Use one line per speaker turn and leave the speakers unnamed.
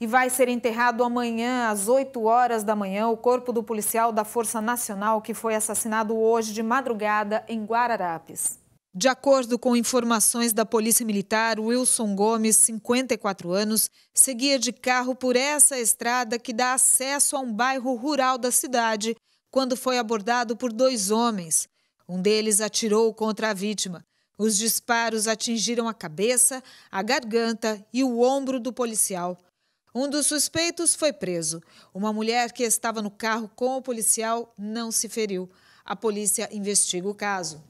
e vai ser enterrado amanhã às 8 horas da manhã o corpo do policial da Força Nacional que foi assassinado hoje de madrugada em Guararapes. De acordo com informações da Polícia Militar, Wilson Gomes, 54 anos, seguia de carro por essa estrada que dá acesso a um bairro rural da cidade quando foi abordado por dois homens. Um deles atirou contra a vítima. Os disparos atingiram a cabeça, a garganta e o ombro do policial. Um dos suspeitos foi preso. Uma mulher que estava no carro com o policial não se feriu. A polícia investiga o caso.